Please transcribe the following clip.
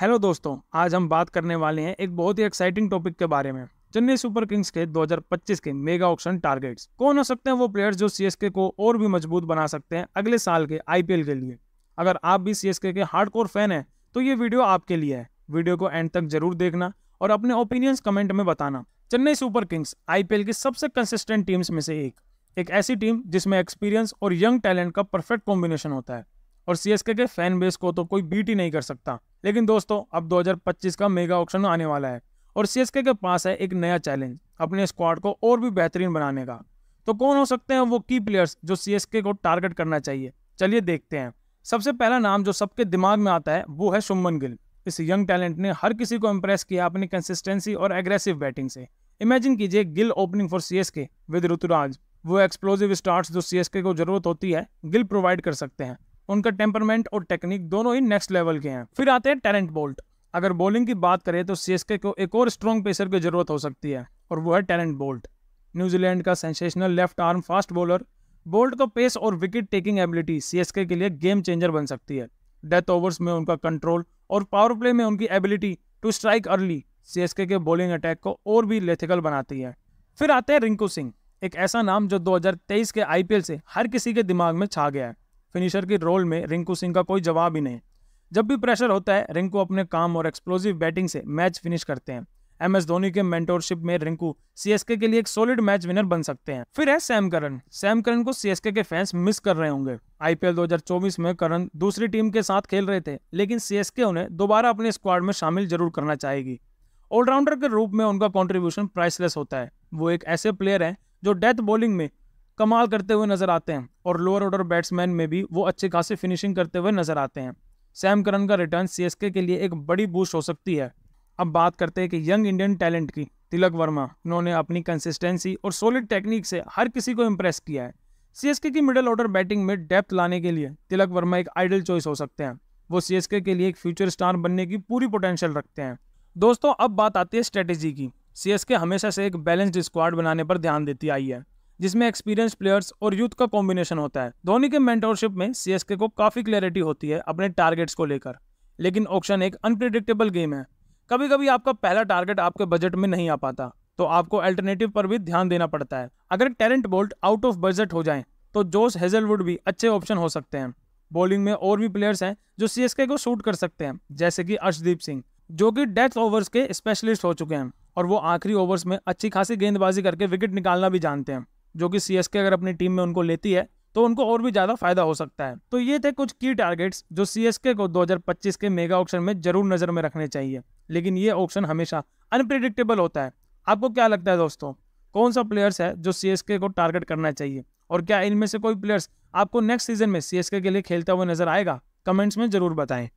hello दोस्तों आज हम बात करने वाले हैं एक बहुत ही एक्साइटिंग टॉपिक के बारे में चेन्नई सुपर किंग्स के 2025 के मेगा ऑक्शन टारगेट्स कौन हो सकते हैं वो प्लेयर्स जो सीएसके को और भी मजबूत बना सकते हैं अगले साल के आईपीएल के लिए अगर आप भी सीएसके के हार्डकोर फैन हैं तो ये वीडियो आपके लिए है वीडियो को एंड तक जरूर देखना और अपने ओपिनियंस कमेंट में बताना चेन्नई सुपर किंग्स आईपीएल की सबसे कंसिस्टेंट टीम्स में से एक एक ऐसी टीम जिसमें एक्सपीरियंस और यंग टैलेंट का परफेक्ट कॉम्बिनेशन होता है और सी के फैन बेस को तो कोई बीट ही नहीं कर सकता लेकिन दोस्तों अब 2025 का मेगा ऑप्शन आने वाला है और सी के पास है एक नया चैलेंज अपने स्क्वाड को और भी बेहतरीन बनाने का तो कौन हो सकते हैं वो की प्लेयर्स जो सी को टारगेट करना चाहिए चलिए देखते हैं सबसे पहला नाम जो सबके दिमाग में आता है वो है शुमन गिल इस यंग टैलेंट ने हर किसी को इम्प्रेस किया अपनी कंसिस्टेंसी और एग्रेसिव बैटिंग से इमेजिन कीजिए Gill opening for C S K with Ruturaj वो एक्सप्लोजिव स्टार्ट्स जो सी को जरूरत होती है गिल प्रोवाइड कर सकते हैं उनका टेम्परमेंट और टेक्निक दोनों ही नेक्स्ट लेवल के हैं फिर आते हैं टैलेंट बोल्ट अगर बॉलिंग की बात करें तो सी को एक और स्ट्रॉन्ग पेसर की जरूरत हो सकती है और वो है टैलेंट बोल्ट न्यूजीलैंड का sensational left arm fast bowler Boult का पेस और विकेट टेकिंग एबिलिटी सी के लिए गेम चेंजर बन सकती है डेथ ओवर्स में उनका कंट्रोल और पावर प्ले में उनकी ability to strike early C के बॉलिंग अटैक को और भी लेथिकल बनाती है फिर आते हैं रिंकू सिंह एक ऐसा नाम जो 2023 के आईपीएल से हर किसी के दिमाग में छा गया है फिनिशर के रोल में रिंकू सिंह का कोई जवाब ही नहीं जब भी प्रेशर होता है रिंकू अपने काम और एक्सप्लोजिव बैटिंग से मैच फिनिश करते हैं एम एस धोनी के मेंटोरशिप में रिंकू सीएसके के लिए एक सॉलिड मैच विनर बन सकते हैं फिर है सैम करन सैम करन को सीएसके के फैंस मिस कर रहे होंगे आईपीएल 2024 में करन दूसरी टीम के साथ खेल रहे थे लेकिन सीएसके उन्हें दोबारा अपने स्क्वाड में शामिल जरूर करना चाहेगी ऑलराउंडर के रूप में उनका कॉन्ट्रीब्यूशन प्राइसलेस होता है वो एक ऐसे प्लेयर हैं जो डेथ बॉलिंग में कमाल करते हुए नजर आते हैं और लोअर ऑर्डर बैट्समैन में भी वो अच्छे खासे फिनिशिंग करते हुए नजर आते हैं सैम करन का रिटर्न सी के लिए एक बड़ी बूस्ट हो सकती है अब बात करते हैं कि यंग इंडियन टैलेंट की तिलक वर्मा उन्होंने अपनी कंसिस्टेंसी और सॉलिड टेक्निक से हर किसी को इम्प्रेस किया है सीएसके की मिडल ऑर्डर बैटिंग में डेप्थ लाने के लिए तिलक वर्मा एक आइडल चॉइस हो सकते हैं वो सीएसके के लिए एक फ्यूचर स्टार बनने की पूरी पोटेंशियल रखते हैं दोस्तों अब बात आती है स्ट्रेटेजी की सीएसके हमेशा से एक बैलेंस्ड स्क्वाड बनाने पर ध्यान देती आई है जिसमें एक्सपीरियंस प्लेयर्स और यूथ का कॉम्बिनेशन होता है धोनी के मेंटोरशिप में सीएसके को काफी क्लैरिटी होती है अपने टारगेट्स को लेकर लेकिन ऑक्शन एक अनप्रिडिक्टेबल गेम है कभी कभी आपका पहला टारगेट आपके बजट में नहीं आ पाता तो आपको अल्टरनेटिव पर भी ध्यान देना पड़ता है अगर Trent Boult out of budget हो जाए तो जोस हेजलवुड भी अच्छे ऑप्शन हो सकते हैं बॉलिंग में और भी प्लेयर्स हैं जो सीएसके को शूट कर सकते हैं जैसे कि अर्शदीप सिंह जो कि डेथ ओवर्स के स्पेशलिस्ट हो चुके हैं और वो आखिरी ओवर्स में अच्छी खासी गेंदबाजी करके विकेट निकालना भी जानते हैं जो कि सी अगर अपनी टीम में उनको लेती है तो उनको और भी ज़्यादा फायदा हो सकता है तो ये थे कुछ की टारगेट्स जो सी को 2025 के मेगा ऑप्शन में जरूर नज़र में रखने चाहिए लेकिन ये ऑप्शन हमेशा अनप्रिडिक्टेबल होता है आपको क्या लगता है दोस्तों कौन सा प्लेयर्स है जो सी को टारगेट करना चाहिए और क्या इनमें से कोई प्लेयर्स आपको नेक्स्ट सीजन में सी के लिए खेलता हुआ नजर आएगा कमेंट्स में जरूर बताएं